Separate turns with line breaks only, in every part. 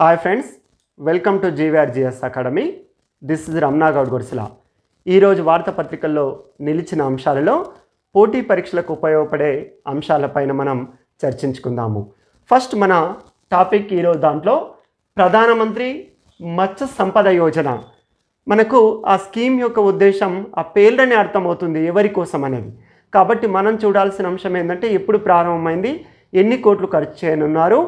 hi friends welcome to GVRGS academy this is Ramnagoud Goud ఈరోజు వార్తాపత్రికల్లో నిలిచిన అంశాలలో పోటీ పరీక్షలకు ఉపయోగపడే అంశాలపైన మనం చర్చించుకుందాము ఫస్ట్ మన టాపిక్ ఈరోజు దాంట్లో ప్రధానమంత్రి మత్స్య సంపద యోజన మనకు ఆ స్కీమ్ యొక్క ఉద్దేశం ఆ పేర్లని అర్థమవుతుంది ఎవరి కోసం అనేది కాబట్టి మనం చూడాల్సిన అంశం ఏంటంటే ఎప్పుడు ప్రారంభమైంది ఎన్ని కోట్లు ఖర్చు చేయనున్నారు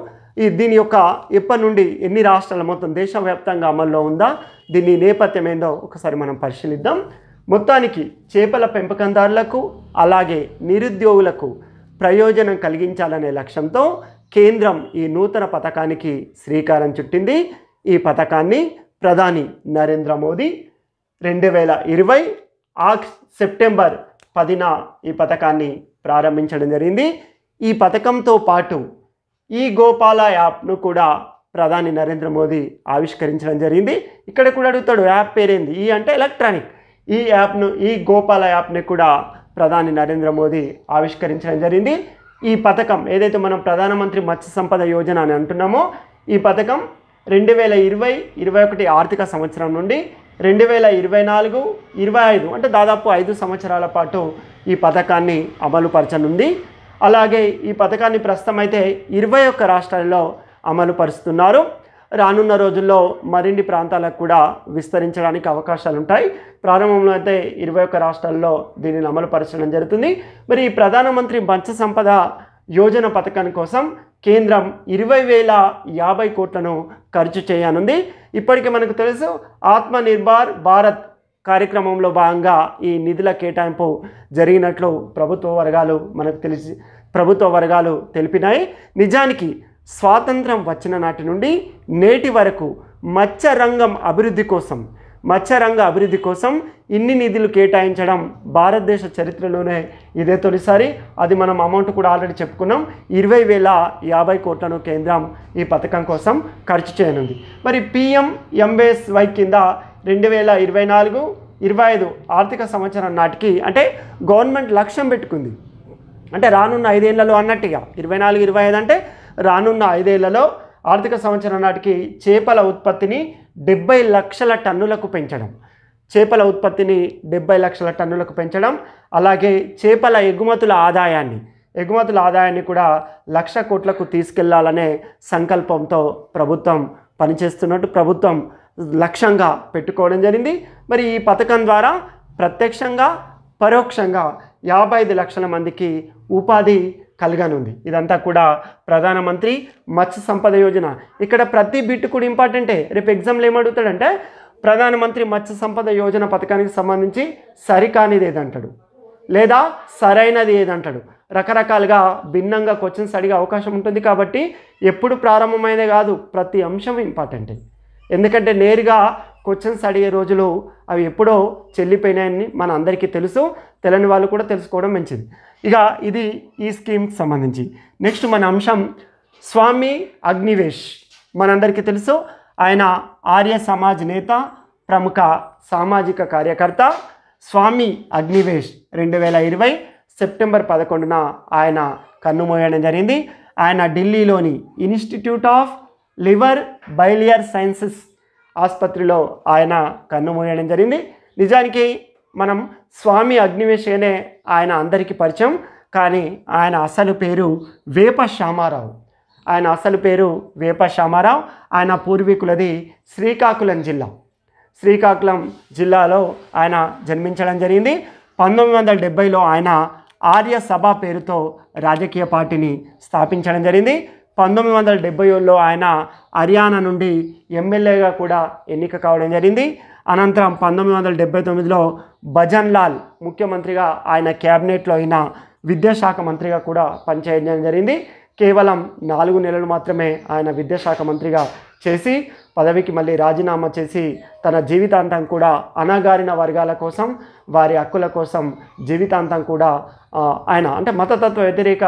ఈ దీని యొక్క ఎప్పటి నుండి ఎన్ని రాష్ట్రాల మొత్తం దేశవ్యాప్తంగా అమల్లో ఉందా దీని నేపథ్యం ఏందో ఒకసారి మనం పరిశీలిద్దాం మొత్తానికి చేపల పెంపకందారులకు అలాగే నిరుద్యోగులకు ప్రయోజనం కలిగించాలనే లక్ష్యంతో కేంద్రం ఈ నూతన పథకానికి శ్రీకారం చుట్టింది ఈ పథకాన్ని ప్రధాని నరేంద్ర మోదీ రెండు వేల ఇరవై ఆగ్ సెప్టెంబర్ పదిన ఈ పథకాన్ని ప్రారంభించడం జరిగింది ఈ పథకంతో పాటు ఈ గోపాల యాప్ను కూడా ప్రధాని నరేంద్ర మోదీ ఆవిష్కరించడం జరిగింది ఇక్కడ కూడా అడుగుతాడు యాప్ పేరేంది ఈ అంటే ఎలక్ట్రానిక్ ఈ యాప్ను ఈ గోపాల యాప్ని కూడా ప్రధాని నరేంద్ర మోదీ ఆవిష్కరించడం జరిగింది ఈ పథకం ఏదైతే మనం ప్రధానమంత్రి మత్స్య సంపద యోజన అని అంటున్నామో ఈ పథకం రెండు వేల ఇరవై ఇరవై ఒకటి ఆర్థిక సంవత్సరం నుండి రెండు వేల ఇరవై నాలుగు ఇరవై ఐదు అంటే దాదాపు ఐదు సంవత్సరాల పాటు ఈ పథకాన్ని అమలుపరచనుంది అలాగే ఈ పథకాన్ని ప్రస్తుతం అయితే ఇరవై ఒక్క రాష్ట్రాల్లో అమలు పరుస్తున్నారు రానున్న రోజుల్లో మరిన్ని ప్రాంతాలకు కూడా విస్తరించడానికి అవకాశాలు ఉంటాయి ప్రారంభంలో అయితే ఇరవై ఒక్క రాష్ట్రాల్లో దీనిని అమలు పరచడం జరుగుతుంది మరి ఈ ప్రధానమంత్రి మత్స్య సంపద యోజన పథకం కోసం కేంద్రం ఇరవై వేల యాభై కోట్లను ఖర్చు చేయనుంది ఇప్పటికే మనకు తెలుసు ఆత్మనిర్భర్ భారత్ కార్యక్రమంలో భాగంగా ఈ నిధుల కేటాయింపు జరిగినట్లు ప్రభుత్వ వర్గాలు మనకు తెలిసి ప్రభుత్వ వర్గాలు తెలిపినాయి నిజానికి స్వాతంత్రం వచ్చిన నాటి నుండి నేటి వరకు మత్స్యరంగం అభివృద్ధి కోసం మత్స్యరంగ అభివృద్ధి కోసం ఇన్ని నిధులు కేటాయించడం భారతదేశ చరిత్రలోనే ఇదే తొలిసారి అది మనం అమౌంట్ కూడా ఆల్రెడీ చెప్పుకున్నాం ఇరవై వేల యాభై కోట్లను కేంద్రం ఈ పథకం కోసం ఖర్చు చేయనుంది మరి పిఎం ఎంబీఎస్వై కింద రెండు వేల ఇరవై నాలుగు ఇరవై ఐదు ఆర్థిక సంవత్సరం నాటికి అంటే గవర్నమెంట్ లక్ష్యం పెట్టుకుంది అంటే రానున్న ఐదేళ్లలో అన్నట్టుగా ఇరవై నాలుగు ఇరవై ఐదు అంటే రానున్న ఐదేళ్లలో ఆర్థిక సంవత్సరం నాటికి చేపల ఉత్పత్తిని డెబ్బై లక్షల టన్నులకు పెంచడం చేపల ఉత్పత్తిని డెబ్బై లక్షల టన్నులకు పెంచడం అలాగే చేపల ఎగుమతుల ఆదాయాన్ని ఎగుమతుల ఆదాయాన్ని కూడా లక్ష కోట్లకు తీసుకెళ్లాలనే సంకల్పంతో ప్రభుత్వం పనిచేస్తున్నట్టు ప్రభుత్వం లక్ష్యంగా పెట్టుకోవడం జరిగింది మరి ఈ పథకం ద్వారా ప్రత్యక్షంగా పరోక్షంగా యాభై ఐదు లక్షల మందికి ఉపాధి కలగనుంది ఇదంతా కూడా ప్రధానమంత్రి మత్స్య సంపద యోజన ఇక్కడ ప్రతి బిట్టు కూడా ఇంపార్టెంటే రేపు ఎగ్జామ్లో ఏమడుగుతాడంటే ప్రధానమంత్రి మత్స్య సంపద యోజన పథకానికి సంబంధించి సరికానిది ఏదంటాడు లేదా సరైనది ఏదంటాడు రకరకాలుగా భిన్నంగా క్వశ్చన్స్ అడిగే అవకాశం ఉంటుంది కాబట్టి ఎప్పుడు ప్రారంభమైనది కాదు ప్రతి అంశం ఇంపార్టెంటే ఎందుకంటే నేరుగా క్వశ్చన్స్ అడిగే రోజులు అవి ఎప్పుడో చెల్లిపోయినాయని మన అందరికీ తెలుసు తెలియని వాళ్ళు కూడా తెలుసుకోవడం మంచిది ఇక ఇది ఈ స్కీమ్కి సంబంధించి నెక్స్ట్ మన అంశం స్వామి అగ్నివేష్ మనందరికీ తెలుసు ఆయన ఆర్య సమాజ్ నేత ప్రముఖ సామాజిక కార్యకర్త స్వామి అగ్నివేష్ రెండు వేల ఇరవై సెప్టెంబర్ పదకొండున ఆయన కన్నుమోయడం జరిగింది ఆయన ఢిల్లీలోని institute of liver biliary sciences ఆసుపత్రిలో ఆయన కన్నుమూయడం జరిగింది నిజానికి మనం స్వామి అగ్నివేశనే ఆయన అందరికీ పరిచయం కానీ ఆయన అసలు పేరు వేప శ్యామారావు ఆయన అసలు పేరు వేప శ్యామారావు ఆయన పూర్వీకులది శ్రీకాకుళం జిల్లా శ్రీకాకుళం జిల్లాలో ఆయన జన్మించడం జరిగింది పంతొమ్మిది వందల డెబ్బైలో ఆయన ఆర్య సభ పేరుతో రాజకీయ పార్టీని స్థాపించడం జరిగింది పంతొమ్మిది వందల డెబ్బై ఏడులో ఆయన హర్యానా నుండి ఎమ్మెల్యేగా కూడా ఎన్నిక కావడం జరిగింది అనంతరం పంతొమ్మిది వందల డెబ్బై తొమ్మిదిలో భజన్ లాల్ ముఖ్యమంత్రిగా ఆయన క్యాబినెట్లో అయిన విద్యాశాఖ మంత్రిగా కూడా పనిచేయడం జరిగింది కేవలం నాలుగు నెలలు మాత్రమే ఆయన విద్యాశాఖ మంత్రిగా చేసి పదవికి మళ్ళీ రాజీనామా చేసి తన జీవితాంతం కూడా అనగారిన వర్గాల కోసం వారి హక్కుల కోసం జీవితాంతం కూడా ఆయన అంటే మతతత్వ వ్యతిరేక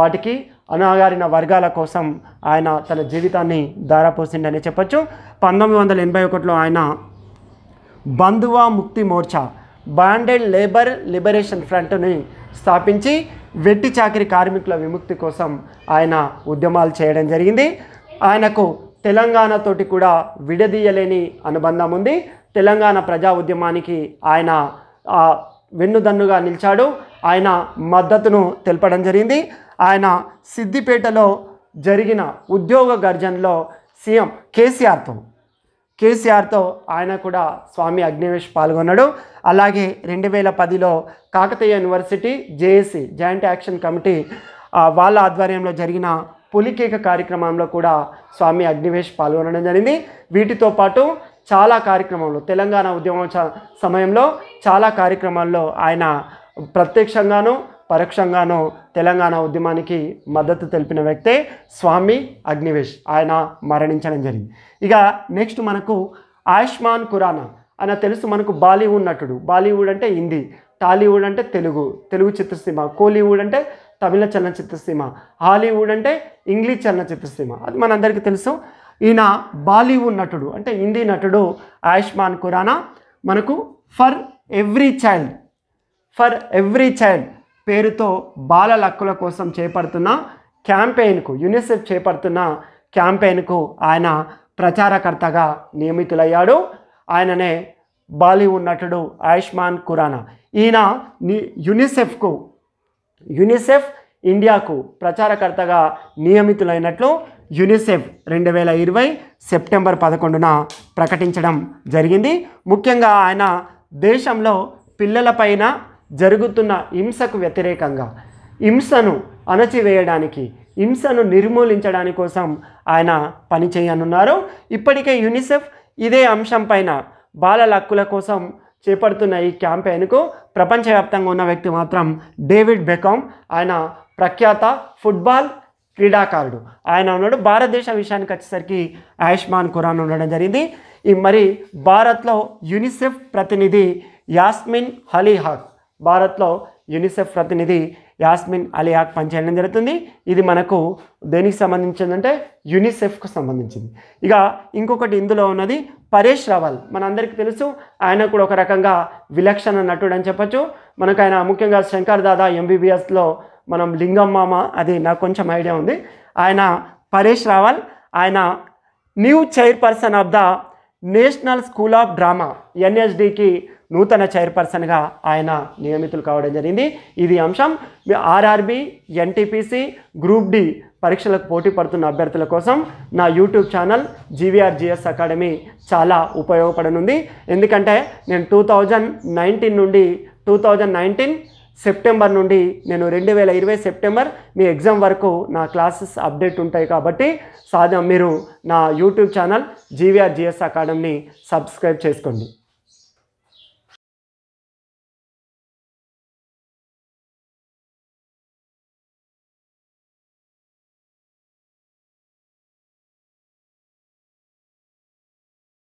వాటికి అనాగారిన వర్గాల కోసం ఆయన తన జీవితాన్ని ధారపోసిండని చెప్పొచ్చు పంతొమ్మిది వందల ఎనభై ఒకటిలో ఆయన Bandhua Mukti Morcha bonded labour liberation ఫ్రంట్ని స్థాపించి వెట్టి చాకరి కార్మికుల విముక్తి కోసం ఆయన ఉద్యమాలు చేయడం జరిగింది ఆయనకు తెలంగాణతోటి కూడా విడదీయలేని అనుబంధం ఉంది తెలంగాణ ప్రజా ఉద్యమానికి ఆయన వెన్నుదన్నుగా నిలిచాడు ఆయన మద్దతును తెలపడం జరిగింది ఆయన సిద్దిపేటలో జరిగిన ఉద్యోగ గర్జనలో సీఎం కేసీఆర్తో కేసీఆర్తో ఆయన కూడా స్వామి అగ్నివేష్ పాల్గొన్నాడు అలాగే రెండు వేల పదిలో Kakatiya university JAC joint action committee వాళ్ళ ఆధ్వర్యంలో జరిగిన పులికేక కార్యక్రమంలో కూడా స్వామి అగ్నివేష్ పాల్గొనడం జరిగింది వీటితో పాటు చాలా కార్యక్రమాలు తెలంగాణ ఉద్యమం సమయంలో చాలా కార్యక్రమాల్లో ఆయన ప్రత్యక్షంగాను పరోక్షంగానూ తెలంగాణ ఉద్యమానికి మద్దతు తెలిపిన వ్యక్తే స్వామి అగ్నివేష్ ఆయన మరణించడం జరిగింది ఇక నెక్స్ట్ మనకు ఆయుష్మాన్ ఖురానా ఆయన తెలుసు మనకు బాలీవుడ్ నటుడు బాలీవుడ్ అంటే హిందీ టాలీవుడ్ అంటే తెలుగు తెలుగు చిత్రసీమ కోలీవుడ్ అంటే తమిళ చలనచిత్రసీమ హాలీవుడ్ అంటే ఇంగ్లీష్ చలనచిత్రసీమ అది మనందరికీ తెలుసు ఈయన బాలీవుడ్ నటుడు అంటే హిందీ నటుడు ఆయుష్మాన్ ఖురానా మనకు for every child for every child పేరుతో బాల లక్కుల కోసం చేపడుతున్న క్యాంపెయిన్కు యునిసెఫ్ చేపడుతున్న క్యాంపెయిన్కు ఆయన ప్రచారకర్తగా నియమితులయ్యాడు ఆయననే బాలీవుడ్ నటుడు ఆయుష్మాన్ ఖురానా ఈయన యునిసెఫ్కు యునిసెఫ్ ఇండియాకు ప్రచారకర్తగా నియమితులైనట్లు యునిసెఫ్ రెండు వేల ఇరవై సెప్టెంబర్ పదకొండున ప్రకటించడం జరిగింది ముఖ్యంగా ఆయన దేశంలో పిల్లలపైన జరుగుతున్న హింసకు వ్యతిరేకంగా హింసను అణచివేయడానికి హింసను నిర్మూలించడాని కోసం ఆయన పనిచేయనున్నారు ఇప్పటికే యునిసెఫ్ ఇదే అంశంపైన బాలల హక్కుల కోసం చేపడుతున్న ఈ క్యాంపెయిన్కు ప్రపంచవ్యాప్తంగా ఉన్న వ్యక్తి మాత్రం డేవిడ్ బెకామ్ ఆయన ప్రఖ్యాత ఫుట్బాల్ క్రీడాకారుడు ఆయన ఉన్నాడు భారతదేశ విషయానికి వచ్చేసరికి ఆయుష్మాన్ ఖురాన్ ఉండడం జరిగింది ఈ మరి భారత్లో యునిసెఫ్ ప్రతినిధి యాస్మిన్ హలీహాక్ భారత్లో యునిసెఫ్ ప్రతినిధి యాస్మిన్ అలియాక్ పనిచేయడం జరుగుతుంది ఇది మనకు దేనికి సంబంధించిందంటే యునిసెఫ్కు సంబంధించింది ఇక ఇంకొకటి ఇందులో ఉన్నది పరేష్ రావల్ మనందరికీ తెలుసు ఆయన కూడా ఒక రకంగా విలక్షణ నటుడు అని చెప్పచ్చు మనకు ఆయన ముఖ్యంగా శంకర్ దాదా ఎంబీబీఎస్లో మనం లింగమ్మామ అది నాకు కొంచెం ఐడియా ఉంది ఆయన పరేష్ రావల్ ఆయన new chairperson of the National School of Drama ఎన్ఎస్డికి నూతన చైర్పర్సన్గా ఆయన నియమితులు కావడం జరిగింది ఇది అంశం ఆర్ఆర్బి ఎన్టీపీసీ గ్రూప్ డి పరీక్షలకు పోటీ పడుతున్న అభ్యర్థుల కోసం నా యూట్యూబ్ ఛానల్ జీవీఆర్ అకాడమీ చాలా ఉపయోగపడనుంది ఎందుకంటే నేను టూ థౌజండ్ నైన్టీన్ నుండి టూ థౌజండ్ నైన్టీన్ సెప్టెంబర్ నుండి నేను రెండు వేల ఇరవై సెప్టెంబర్ మీ ఎగ్జామ్ వరకు నా క్లాసెస్ అప్డేట్ ఉంటాయి కాబట్టి సాధ మీరు నా యూట్యూబ్ ఛానల్ జీవీఆర్ జిఎస్ అకాడమీని సబ్స్క్రైబ్ చేసుకోండి